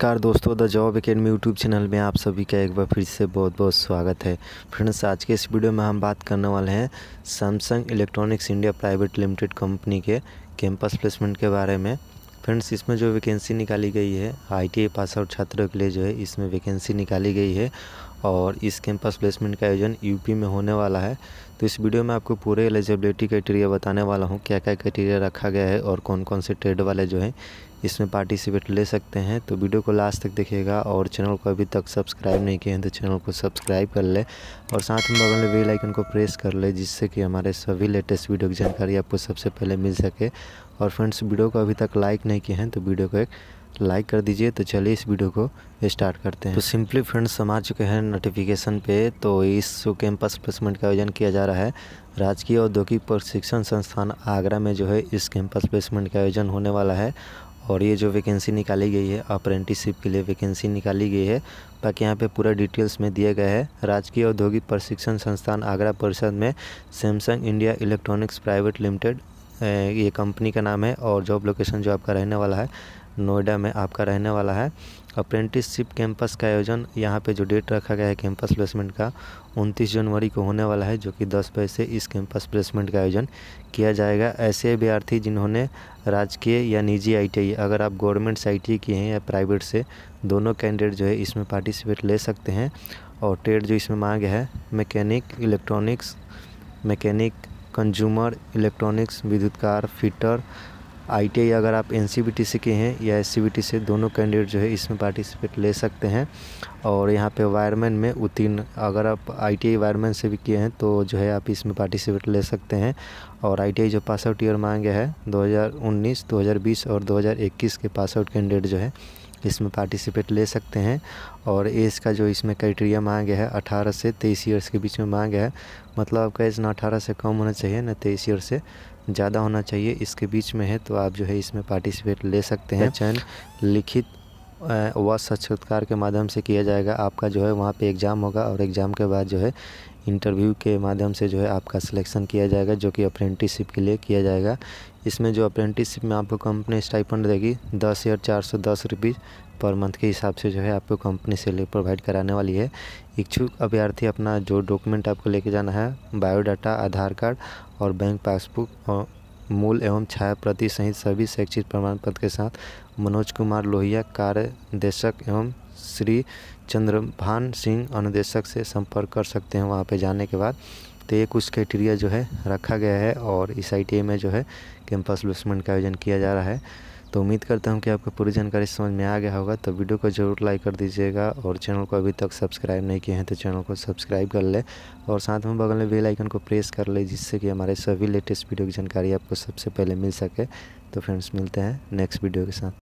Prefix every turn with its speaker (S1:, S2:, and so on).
S1: Car दोस्तों the job academy YouTube channel में आप सभी का एक बार फिर से बहुत बहुत स्वागत है फ्रेंड्स आज के इस वीडियो में हम बात करने वाले हैं Samsung electronics India private limited company के कैंपस प्लेसमेंट के बारे में फ्रेंड्स इसमें जो वैकेंसी निकाली गई है आई e पास आउट छात्रों के लिए जो है इसमें वैकेंसी निकाली गई है और इस कैंपस प्लेसमेंट का आयोजन यूपी में होने वाला है तो इस वीडियो में आपको पूरे एलिजिबिलिटी क्राइटेरिया बताने वाला हूँ क्या क्या क्राइटेरिया रखा गया है और कौन कौन से ट्रेड वाले जो हैं इसमें पार्टिसिपेट ले सकते हैं तो वीडियो को लास्ट तक देखिएगा और चैनल को अभी तक सब्सक्राइब नहीं किए हैं तो चैनल को सब्सक्राइब कर ले और साथ में बगल में बेल आइकन को प्रेस कर ले जिससे कि हमारे सभी लेटेस्ट वीडियो की जानकारी आपको सबसे पहले मिल सके और फ्रेंड्स वीडियो को अभी तक लाइक नहीं किए हैं तो वीडियो को एक लाइक कर दीजिए तो चलिए इस वीडियो को स्टार्ट करते हैं तो सिंपली फ्रेंड्स हम आ चुके हैं नोटिफिकेशन पे तो इस कैंपस प्लेसमेंट का आयोजन किया जा रहा है राजकीय औद्योगिक प्रशिक्षण संस्थान आगरा में जो है इस कैंपस प्लेसमेंट का आयोजन होने वाला है और ये जो वैकेंसी निकाली गई है अप्रेंटिसशिप के लिए वैकेंसी निकाली गई है बाकी यहाँ पे पूरा डिटेल्स में दिया गया है राजकीय औद्योगिक प्रशिक्षण संस्थान आगरा परिषद में Samsung India electronics private limited ये कंपनी का नाम है और जॉब लोकेशन जो आपका रहने वाला है नोएडा में आपका रहने वाला है अप्रेंटिसशिप कैंपस का आयोजन यहाँ पे जो डेट रखा गया है कैंपस प्लेसमेंट का 29 जनवरी को होने वाला है जो कि 10 बजे से इस कैंपस प्लेसमेंट का आयोजन किया जाएगा ऐसे अभ्यर्थी जिन्होंने राजकीय या निजी आईटीआई अगर आप गवर्नमेंट से आई किए हैं या प्राइवेट से दोनों कैंडिडेट जो है इसमें पार्टिसिपेट ले सकते हैं और ट्रेड जो इसमें मांग है mechanic electronics mechanic consumer electronics विद्युत कार फिटर आई अगर आप एन से किए हैं या एस से दोनों कैंडिडेट जो है इसमें पार्टिसिपेट ले सकते हैं और यहाँ पे वायरमैन में उत्तीर्ण अगर आप आई टी वायरमैन से भी किए हैं तो जो है आप इसमें पार्टिसिपेट ले सकते हैं और आई जो पास आउट ईयर मांगे है 2019, 2020 और 2021 के पास आउट कैंडिडेट जो है इसमें पार्टिसिपेट ले सकते हैं और एज का जो इसमें क्राइटेरिया मांगे है 18 से 23 ईयर्स के बीच में मांगे है मतलब आपका एज ना 18 से कम होना चाहिए ना 23 ईयर से ज़्यादा होना चाहिए इसके बीच में है तो आप जो है इसमें पार्टिसिपेट ले सकते हैं अच्छा। चयन लिखित व साक्षात्कार के माध्यम से किया जाएगा आपका जो है वहाँ पे एग्ज़ाम होगा और एग्ज़ाम के बाद जो है इंटरव्यू के माध्यम से जो है आपका सिलेक्शन किया जाएगा जो कि अप्रेंटिसशिप के लिए किया जाएगा इसमें जो अप्रेंटिसशिप में आपको कंपनी स्टाइपन देगी दस या चार सौ दस रुपीज़ पर मंथ के हिसाब से जो है आपको कंपनी सैलरी प्रोवाइड कराने वाली है इच्छुक अभ्यर्थी अपना जो डॉक्यूमेंट आपको लेके जाना है बायोडाटा आधार कार्ड और बैंक पासबुक मूल एवं छाया प्रति सहित सभी शैक्षिक प्रमाण पत्र के साथ मनोज कुमार लोहिया कार्यदेशक एवं श्री चंद्रभान सिंह अनुदेशक से संपर्क कर सकते हैं वहाँ पे जाने के बाद तो ये कुछ क्राइटेरिया जो है रखा गया है और इस आई में जो है कैंपस प्लेसमेंट का आयोजन किया जा रहा है तो उम्मीद करता हूँ कि आपको पूरी जानकारी समझ में आ गया होगा तो वीडियो को ज़रूर लाइक कर दीजिएगा और चैनल को अभी तक सब्सक्राइब नहीं किए हैं तो चैनल को सब्सक्राइब कर ले और साथ में बगल में बेल आइकन को प्रेस कर ले जिससे कि हमारे सभी लेटेस्ट वीडियो की जानकारी आपको सबसे पहले मिल सके तो फ्रेंड्स मिलते हैं नेक्स्ट वीडियो के साथ